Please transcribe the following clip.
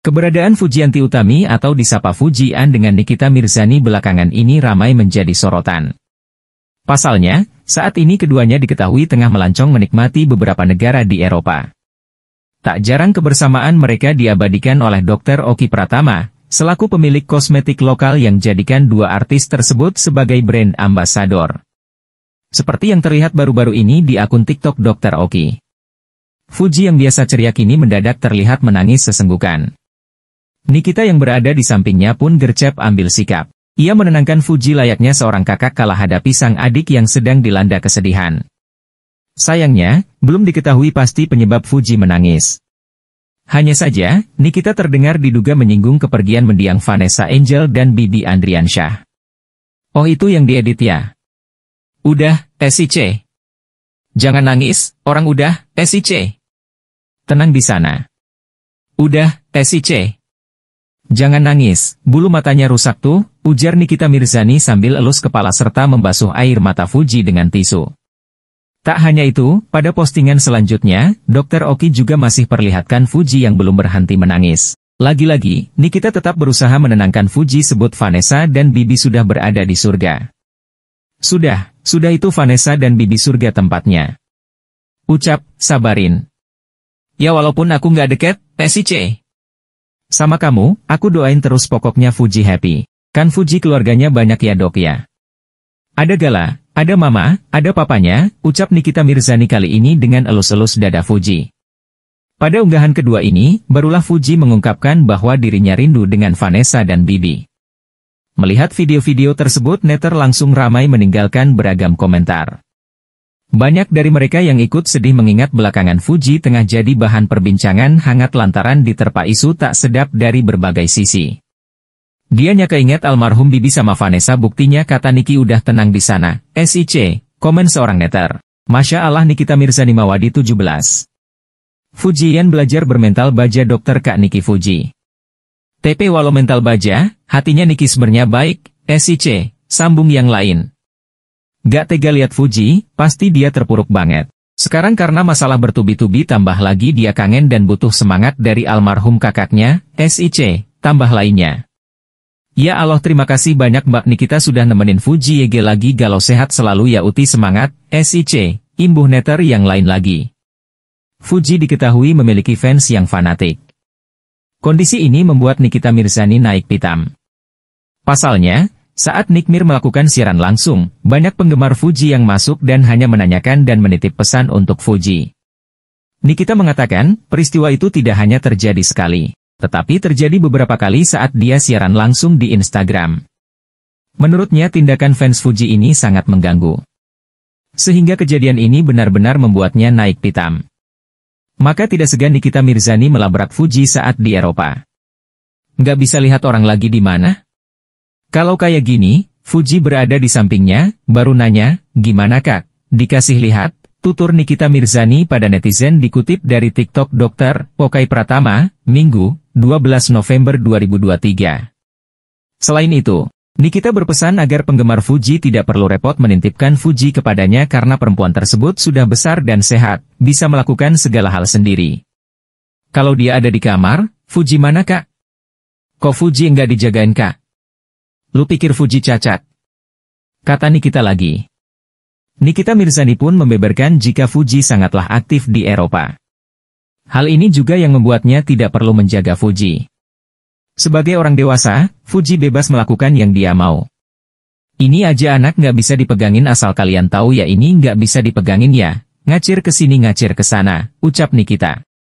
Keberadaan Fujianti Utami atau disapa Fujian dengan Nikita Mirzani belakangan ini ramai menjadi sorotan. Pasalnya, saat ini keduanya diketahui tengah melancong menikmati beberapa negara di Eropa. Tak jarang kebersamaan mereka diabadikan oleh Dr. Oki Pratama, selaku pemilik kosmetik lokal yang jadikan dua artis tersebut sebagai brand ambasador. Seperti yang terlihat baru-baru ini di akun TikTok Dr. Oki. Fuji yang biasa ceria kini mendadak terlihat menangis sesenggukan. Nikita yang berada di sampingnya pun gercep ambil sikap. Ia menenangkan Fuji layaknya seorang kakak kalah hadapi sang adik yang sedang dilanda kesedihan. Sayangnya, belum diketahui pasti penyebab Fuji menangis. Hanya saja, Nikita terdengar diduga menyinggung kepergian mendiang Vanessa Angel dan Bibi Andriansyah. Oh itu yang diedit ya? Udah, eh, SIC. Jangan nangis, orang udah, eh, SIC. Tenang di sana. Udah, eh, SIC. Jangan nangis, bulu matanya rusak tuh, ujar Nikita Mirzani sambil elus kepala serta membasuh air mata Fuji dengan tisu. Tak hanya itu, pada postingan selanjutnya, Dr. Oki juga masih perlihatkan Fuji yang belum berhenti menangis. Lagi-lagi, Nikita tetap berusaha menenangkan Fuji sebut Vanessa dan Bibi sudah berada di surga. Sudah, sudah itu Vanessa dan Bibi surga tempatnya. Ucap, sabarin. Ya walaupun aku nggak deket, PSIC. Eh, sama kamu, aku doain terus pokoknya Fuji happy. Kan Fuji keluarganya banyak ya dok ya. Ada Gala, ada Mama, ada papanya, ucap Nikita Mirzani kali ini dengan elus-elus dada Fuji. Pada unggahan kedua ini, barulah Fuji mengungkapkan bahwa dirinya rindu dengan Vanessa dan Bibi. Melihat video-video tersebut netter langsung ramai meninggalkan beragam komentar. Banyak dari mereka yang ikut sedih mengingat belakangan Fuji tengah jadi bahan perbincangan hangat lantaran diterpa isu tak sedap dari berbagai sisi. Dianya keinget almarhum Bibi sama Vanessa buktinya kata Niki udah tenang di sana, SIC, komen seorang netter. Masya Allah Nikita Mirzani Mawadi 17. Fujian belajar bermental baja dokter Kak Niki Fuji. TP walau mental baja, hatinya Niki sebenarnya baik, SIC, sambung yang lain. Gak tega lihat Fuji, pasti dia terpuruk banget. Sekarang karena masalah bertubi-tubi tambah lagi dia kangen dan butuh semangat dari almarhum kakaknya, SIC, tambah lainnya. Ya Allah terima kasih banyak Mbak Nikita sudah nemenin Fuji YG lagi galau sehat selalu ya Uti semangat, SIC, imbuh netter yang lain lagi. Fuji diketahui memiliki fans yang fanatik. Kondisi ini membuat Nikita Mirzani naik pitam. Pasalnya, saat Nick Mir melakukan siaran langsung, banyak penggemar Fuji yang masuk dan hanya menanyakan dan menitip pesan untuk Fuji. Nikita mengatakan, peristiwa itu tidak hanya terjadi sekali, tetapi terjadi beberapa kali saat dia siaran langsung di Instagram. Menurutnya tindakan fans Fuji ini sangat mengganggu. Sehingga kejadian ini benar-benar membuatnya naik pitam. Maka tidak segan Nikita Mirzani melabrak Fuji saat di Eropa. Nggak bisa lihat orang lagi di mana? Kalau kayak gini, Fuji berada di sampingnya, baru nanya, gimana kak? Dikasih lihat, tutur Nikita Mirzani pada netizen dikutip dari TikTok Dokter Pokai Pratama, Minggu, 12 November 2023. Selain itu, Nikita berpesan agar penggemar Fuji tidak perlu repot menintipkan Fuji kepadanya karena perempuan tersebut sudah besar dan sehat, bisa melakukan segala hal sendiri. Kalau dia ada di kamar, Fuji mana kak? Kok Fuji nggak dijagain kak? Lu pikir Fuji cacat? Kata Nikita lagi. Nikita Mirzani pun membeberkan jika Fuji sangatlah aktif di Eropa. Hal ini juga yang membuatnya tidak perlu menjaga Fuji. Sebagai orang dewasa, Fuji bebas melakukan yang dia mau. Ini aja anak nggak bisa dipegangin asal kalian tahu ya ini nggak bisa dipegangin ya, ngacir ke sini ngacir ke sana, ucap Nikita.